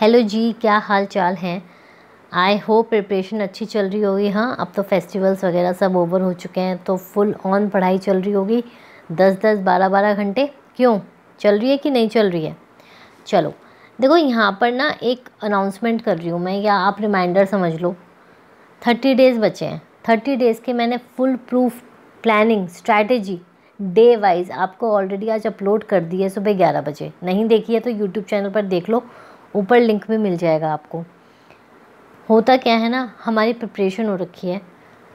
hello जी क्या हाल चाल हैं आई होप प्रिपरेशन अच्छी चल रही होगी हाँ अब तो फेस्टिवल्स वगैरह सब ओवर हो चुके हैं तो फुल ऑन पढ़ाई चल रही होगी दस दस बारह बारह घंटे क्यों चल रही है कि नहीं चल रही है चलो देखो यहाँ पर ना एक अनाउंसमेंट कर रही हूँ मैं या आप रिमाइंडर समझ लो थर्टी डेज़ बचे हैं थर्टी डेज़ के मैंने full proof planning strategy day wise आपको ऑलरेडी आज अपलोड कर दी है सुबह ग्यारह बजे नहीं देखी है तो यूट्यूब चैनल पर देख लो ऊपर लिंक में मिल जाएगा आपको होता क्या है ना हमारी प्रिपरेशन हो रखी है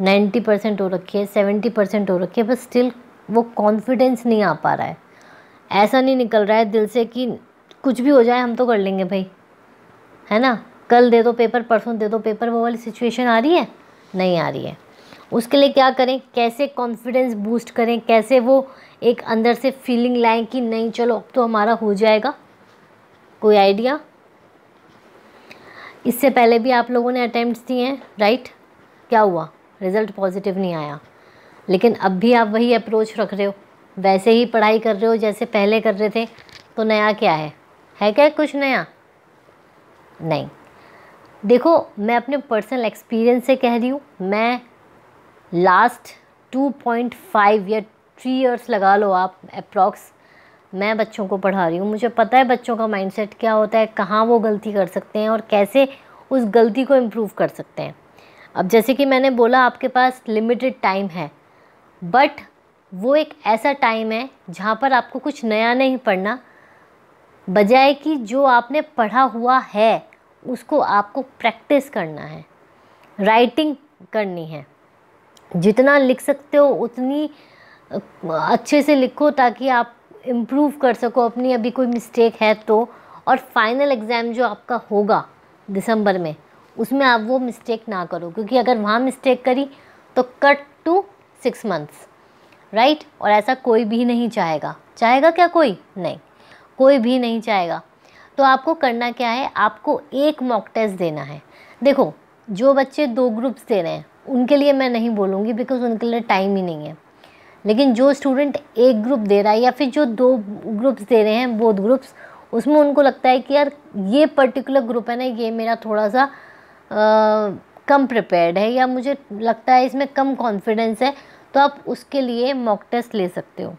नाइन्टी परसेंट हो रखी है सेवेंटी परसेंट हो रखी है बस स्टिल वो कॉन्फिडेंस नहीं आ पा रहा है ऐसा नहीं निकल रहा है दिल से कि कुछ भी हो जाए हम तो कर लेंगे भाई है ना कल दे दो पेपर परसों दे दो पेपर वो वाली सिचुएशन आ रही है नहीं आ रही है उसके लिए क्या करें कैसे कॉन्फिडेंस बूस्ट करें कैसे वो एक अंदर से फीलिंग लाएं कि नहीं चलो अब तो हमारा हो जाएगा कोई आइडिया इससे पहले भी आप लोगों ने अटैम्प्ट दिए हैं राइट क्या हुआ रिज़ल्ट पॉजिटिव नहीं आया लेकिन अब भी आप वही अप्रोच रख रहे हो वैसे ही पढ़ाई कर रहे हो जैसे पहले कर रहे थे तो नया क्या है है क्या कुछ नया नहीं देखो मैं अपने पर्सनल एक्सपीरियंस से कह रही हूँ मैं लास्ट 2.5 या थ्री ईयर्स लगा लो आप अप्रॉक्स मैं बच्चों को पढ़ा रही हूँ मुझे पता है बच्चों का माइंडसेट क्या होता है कहाँ वो गलती कर सकते हैं और कैसे उस गलती को इम्प्रूव कर सकते हैं अब जैसे कि मैंने बोला आपके पास लिमिटेड टाइम है बट वो एक ऐसा टाइम है जहाँ पर आपको कुछ नया नहीं पढ़ना बजाय कि जो आपने पढ़ा हुआ है उसको आपको प्रैक्टिस करना है राइटिंग करनी है जितना लिख सकते हो उतनी अच्छे से लिखो ताकि आप इम्प्रूव कर सको अपनी अभी कोई मिस्टेक है तो और फाइनल एग्ज़ाम जो आपका होगा दिसंबर में उसमें आप वो मिस्टेक ना करो क्योंकि अगर वहाँ मिस्टेक करी तो cut to six months right और ऐसा कोई भी नहीं चाहेगा चाहेगा क्या कोई नहीं कोई भी नहीं चाहेगा तो आपको करना क्या है आपको एक मॉक टेस्ट देना है देखो जो बच्चे दो ग्रुप्स दे रहे हैं उनके लिए मैं नहीं बोलूँगी बिकॉज उनके लिए टाइम ही नहीं है लेकिन जो स्टूडेंट एक ग्रुप दे रहा है या फिर जो दो ग्रुप्स दे रहे हैं बोध ग्रुप्स उसमें उनको लगता है कि यार ये पर्टिकुलर ग्रुप है ना ये मेरा थोड़ा सा आ, कम प्रिपेयर्ड है या मुझे लगता है इसमें कम कॉन्फिडेंस है तो आप उसके लिए मॉक टेस्ट ले सकते हो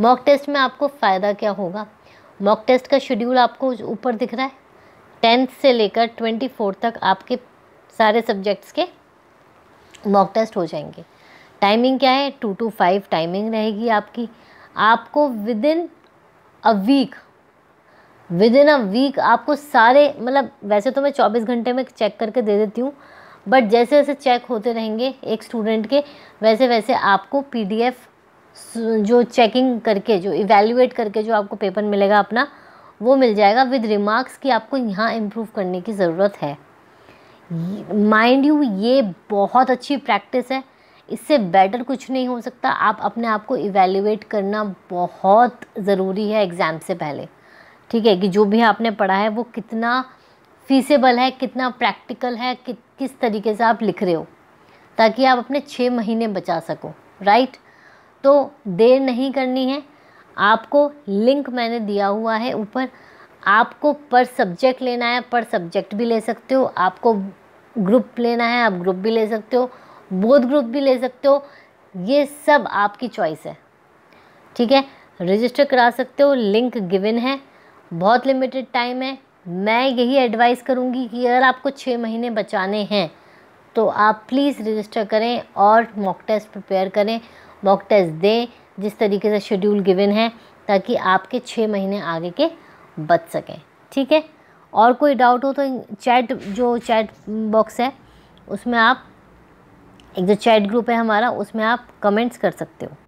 मॉक टेस्ट में आपको फ़ायदा क्या होगा मॉक टेस्ट का शेड्यूल आपको ऊपर दिख रहा है टेंथ से लेकर ट्वेंटी तक आपके सारे सब्जेक्ट्स के मॉक टेस्ट हो जाएंगे टाइमिंग क्या है टू टू फाइव टाइमिंग रहेगी आपकी आपको within a week within a week आपको सारे मतलब वैसे तो मैं चौबीस घंटे में चेक करके दे देती हूँ बट जैसे जैसे चेक होते रहेंगे एक स्टूडेंट के वैसे वैसे आपको पीडीएफ जो चेकिंग करके जो इवेल्यूएट करके जो आपको पेपर मिलेगा अपना वो मिल जाएगा विद रिमार्क्स कि आपको यहाँ इम्प्रूव करने की ज़रूरत है माइंड यू ये बहुत अच्छी प्रैक्टिस है इससे बेटर कुछ नहीं हो सकता आप अपने आप को इवेल्यूएट करना बहुत ज़रूरी है एग्ज़ाम से पहले ठीक है कि जो भी आपने पढ़ा है वो कितना फीसेबल है कितना प्रैक्टिकल है कि, किस तरीके से आप लिख रहे हो ताकि आप अपने छः महीने बचा सको राइट तो देर नहीं करनी है आपको लिंक मैंने दिया हुआ है ऊपर आपको पर सब्जेक्ट लेना है पर सब्जेक्ट भी ले सकते हो आपको ग्रुप लेना है आप ग्रुप भी ले सकते हो बोध ग्रुप भी ले सकते हो ये सब आपकी चॉइस है ठीक है रजिस्टर करा सकते हो लिंक गिवन है बहुत लिमिटेड टाइम है मैं यही एडवाइस करूँगी कि अगर आपको छः महीने बचाने हैं तो आप प्लीज़ रजिस्टर करें और मॉक टेस्ट प्रिपेयर करें मॉक टेस्ट दें जिस तरीके से शेड्यूल गिवन है ताकि आपके छः महीने आगे के बच सकें ठीक है और कोई डाउट हो तो चैट जो चैट बॉक्स है उसमें आप एक जो चैट ग्रुप है हमारा उसमें आप कमेंट्स कर सकते हो